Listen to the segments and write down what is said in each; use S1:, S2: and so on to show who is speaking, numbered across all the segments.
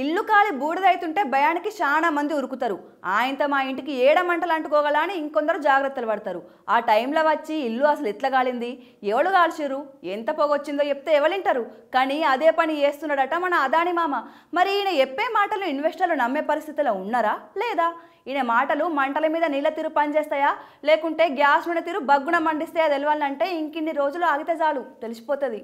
S1: ఇల్లు కాలి బూడిదైతుంటే భయానికి చాలా మంది ఉరుకుతారు ఆయనతో మా ఇంటికి ఏడమంటలు అంటుకోగల అని ఇంకొందరు జాగ్రత్తలు పడతారు ఆ టైంలో వచ్చి ఇల్లు అసలు ఎట్లా కాలింది ఎవడు కాల్చిరు ఎంత పొగొచ్చిందో చెప్తే ఎవలింటారు కానీ అదే పని చేస్తున్నాడట మన అదాని మామ మరి ఈయన చెప్పే మాటలు ఇన్వెస్టర్లు నమ్మే పరిస్థితిలో ఉన్నారా లేదా ఈయన మాటలు మంటల మీద నీళ్ళ తీరు పనిచేస్తాయా లేకుంటే గ్యాస్ మీద తీరు బగ్గున మండిస్తాయా తెలవాలంటే ఇంకిన్ని రోజులు ఆగితే చాలు తెలిసిపోతుంది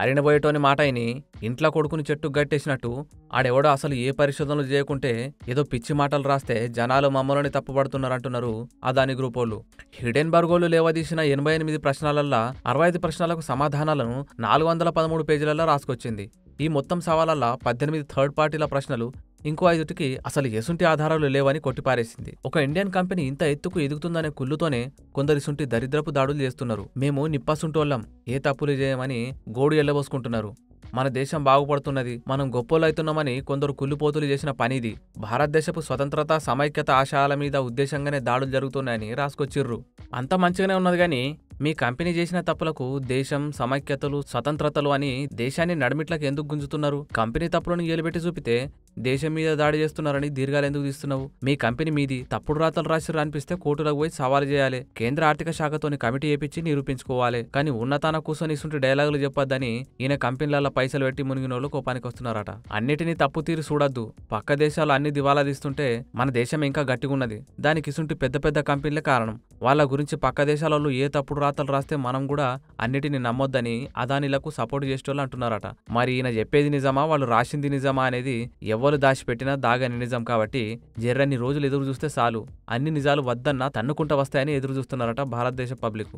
S2: దారిన పోయేటోని అయిని ఇంట్లో కొడుకుని చెట్టు గట్టేసినట్టు ఆడెవడో అసలు ఏ పరిశోధనలు చేయకుంటే ఏదో పిచ్చి మాటలు రాస్తే జనాలు మమ్మల్ని తప్పుపడుతున్నారంటున్నారు అదాని గ్రూప్ వాళ్ళు హిడెన్ బర్గోలు లేవదీసిన ఎనభై ఎనిమిది ప్రశ్నలల్లా అరవై ఐదు ప్రశ్నలకు సమాధానాలను నాలుగు వందల పదమూడు పేజీలలో రాసుకొచ్చింది ఈ మొత్తం సవాలల్లా పద్దెనిమిది థర్డ్ పార్టీల ప్రశ్నలు ఇంకో ఐదుటికి అసలు ఎసుంటి ఆధారాలు లేవని కొట్టిపారేసింది ఒక ఇండియన్ కంపెనీ ఇంత ఎత్తుకు ఎదుగుతుందనే కుళ్ళుతోనే కొందరిసుంటి దరిద్రపు దాడులు చేస్తున్నారు మేము నిప్పసుంటోళ్ళం ఏ తప్పులు చేయమని గోడు ఎల్లబోసుకుంటున్నారు మన దేశం బాగుపడుతున్నది మనం గొప్పోలైతున్నామని కొందరు కుళ్ళుపోతులు చేసిన పనిది భారతదేశపు స్వతంత్రత సమైక్యత ఆశయాల మీద ఉద్దేశంగానే దాడులు జరుగుతున్నాయని రాసుకొచ్చిర్రు అంత మంచిగానే ఉన్నది కానీ మీ కంపెనీ చేసిన తప్పులకు దేశం సమైక్యతలు స్వతంత్రతలు అని దేశాన్ని నడిమిట్లకు ఎందుకు గుంజుతున్నారు కంపెనీ తప్పులను ఏలుబెట్టి చూపితే దేశం మీద దాడి చేస్తున్నారని దీర్ఘాలు ఎందుకు తీస్తున్నావు మీ కంపెనీ మీది తప్పుడు రాతలు రాసి అనిపిస్తే కోర్టులకు పోయి సవాలు చేయాలి కేంద్ర ఆర్థిక శాఖతోని కమిటీ ఏపించి నిరూపించుకోవాలి కానీ ఉన్నతాన కూర్చొని ఇసుంటి డైలాగులు చెప్పొద్దని ఈయన కంపెనీలలో పైసలు పెట్టి మునిగినోళ్ళు కోపానికి వస్తున్నారట అన్నిటినీ తప్పు తీరు చూడొద్దు పక్క దేశాలు అన్ని దివాలా తీస్తుంటే మన దేశం ఇంకా గట్టిగా ఉన్నది దానికి ఇసుంటి పెద్ద పెద్ద కంపెనీలే కారణం వాళ్ళ గురించి పక్క దేశాలలో ఏ తప్పుడు రాతలు రాస్తే మనం కూడా అన్నిటిని నమ్మొద్దని అదానిలకు సపోర్ట్ చేసేవాళ్ళు అంటున్నారట మరి ఈయన చెప్పేది నిజమా వాళ్ళు రాసింది నిజమా అనేది ఎవరు దాచిపెట్టినా దాగని నిజం కాబట్టి జర్రన్ని రోజులు ఎదురు చూస్తే చాలు అన్ని నిజాలు వద్దన్నా తన్నుకుంటా వస్తాయని ఎదురు చూస్తున్నారట భారతదేశ పబ్లిక్